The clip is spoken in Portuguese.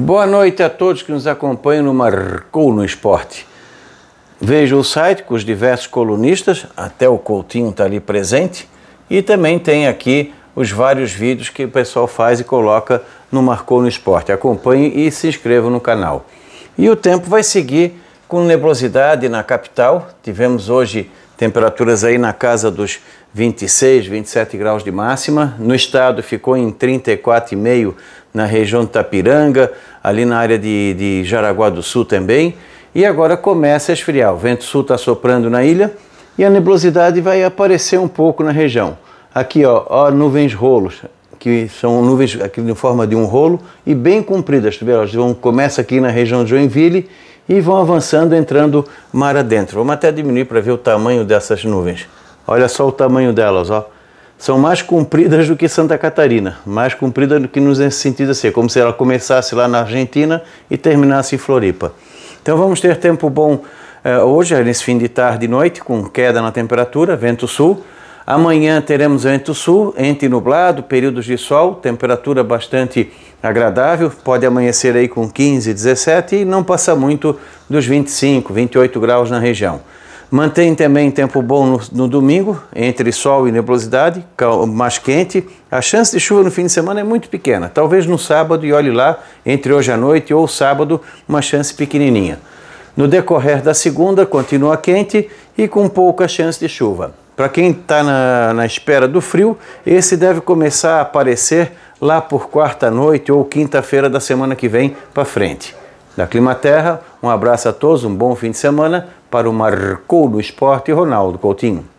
Boa noite a todos que nos acompanham no Marcou no Esporte. Veja o site com os diversos colunistas, até o Coutinho está ali presente, e também tem aqui os vários vídeos que o pessoal faz e coloca no Marcou no Esporte. Acompanhe e se inscreva no canal. E o tempo vai seguir com nebulosidade na capital. Tivemos hoje temperaturas aí na casa dos 26, 27 graus de máxima. No estado ficou em 34,5 na região de Tapiranga, ali na área de, de Jaraguá do Sul também. E agora começa a esfriar. O vento sul está soprando na ilha e a nebulosidade vai aparecer um pouco na região. Aqui, ó, ó nuvens rolos, que são nuvens aqui em forma de um rolo e bem compridas. Tu vê, elas vão, começa aqui na região de Joinville e vão avançando, entrando mar adentro. Vamos até diminuir para ver o tamanho dessas nuvens. Olha só o tamanho delas, ó. São mais compridas do que Santa Catarina, mais compridas do que nos sentido ser, assim, como se ela começasse lá na Argentina e terminasse em Floripa. Então vamos ter tempo bom eh, hoje, nesse fim de tarde e noite, com queda na temperatura, vento sul, Amanhã teremos vento sul, entre nublado, períodos de sol, temperatura bastante agradável, pode amanhecer aí com 15, 17 e não passa muito dos 25, 28 graus na região. Mantém também tempo bom no, no, domingo, entre sol e nebulosidade, mais quente. A chance de chuva no fim de semana é muito pequena, talvez no sábado, e olhe lá, entre hoje à noite ou sábado, uma chance pequenininha. No decorrer da segunda, continua quente e com pouca chance de chuva. Para quem está na, na espera do frio, esse deve começar a aparecer lá por quarta-noite ou quinta-feira da semana que vem para frente. Da Terra, um abraço a todos, um bom fim de semana para o Marcou do Esporte, Ronaldo Coutinho.